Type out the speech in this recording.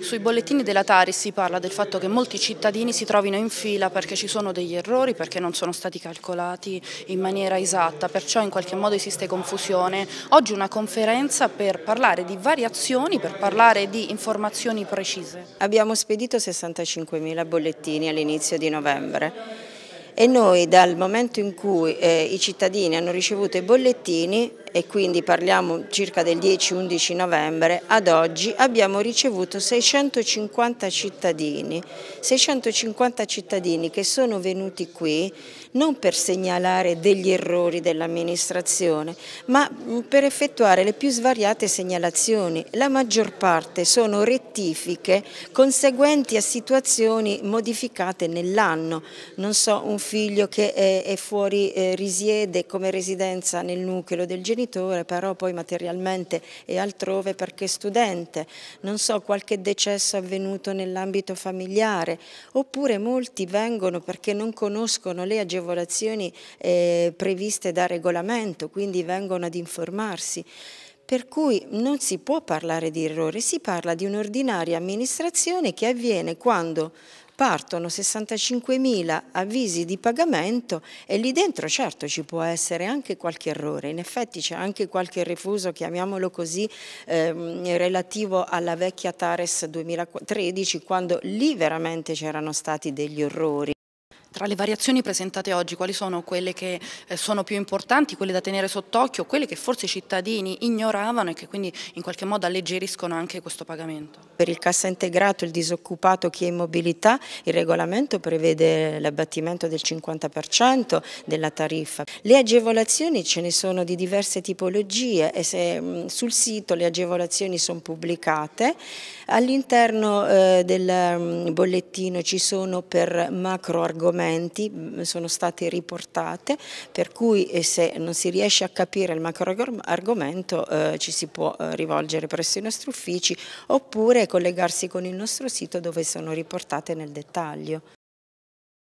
Sui bollettini della Taris si parla del fatto che molti cittadini si trovino in fila perché ci sono degli errori, perché non sono stati calcolati in maniera esatta, perciò in qualche modo esiste confusione. Oggi una conferenza per parlare di variazioni, per parlare di informazioni precise. Abbiamo spedito 65.000 bollettini all'inizio di novembre e noi dal momento in cui eh, i cittadini hanno ricevuto i bollettini e quindi parliamo circa del 10-11 novembre, ad oggi abbiamo ricevuto 650 cittadini, 650 cittadini che sono venuti qui non per segnalare degli errori dell'amministrazione, ma mm, per effettuare le più svariate segnalazioni. La maggior parte sono rettifiche conseguenti a situazioni modificate nell'anno. Non so, un figlio che è, fuori, eh, risiede come residenza nel nucleo del genitore, genitore, però poi materialmente è altrove perché studente, non so, qualche decesso avvenuto nell'ambito familiare, oppure molti vengono perché non conoscono le agevolazioni eh, previste da regolamento, quindi vengono ad informarsi. Per cui non si può parlare di errore, si parla di un'ordinaria amministrazione che avviene quando partono 65.000 avvisi di pagamento e lì dentro certo ci può essere anche qualche errore, in effetti c'è anche qualche rifuso, chiamiamolo così, ehm, relativo alla vecchia Tares 2013 quando lì veramente c'erano stati degli orrori. Tra le variazioni presentate oggi, quali sono quelle che eh, sono più importanti, quelle da tenere sott'occhio, quelle che forse i cittadini ignoravano e che quindi in qualche modo alleggeriscono anche questo pagamento? Per il cassa integrato, il disoccupato, chi è in mobilità, il regolamento prevede l'abbattimento del 50% della tariffa. Le agevolazioni ce ne sono di diverse tipologie e se, mm, sul sito le agevolazioni sono pubblicate. All'interno eh, del mm, bollettino ci sono per macro argomenti argomenti mm, sono state riportate, per cui eh, se non si riesce a capire il macro argomento eh, ci si può eh, rivolgere presso i nostri uffici oppure collegarsi con il nostro sito dove sono riportate nel dettaglio.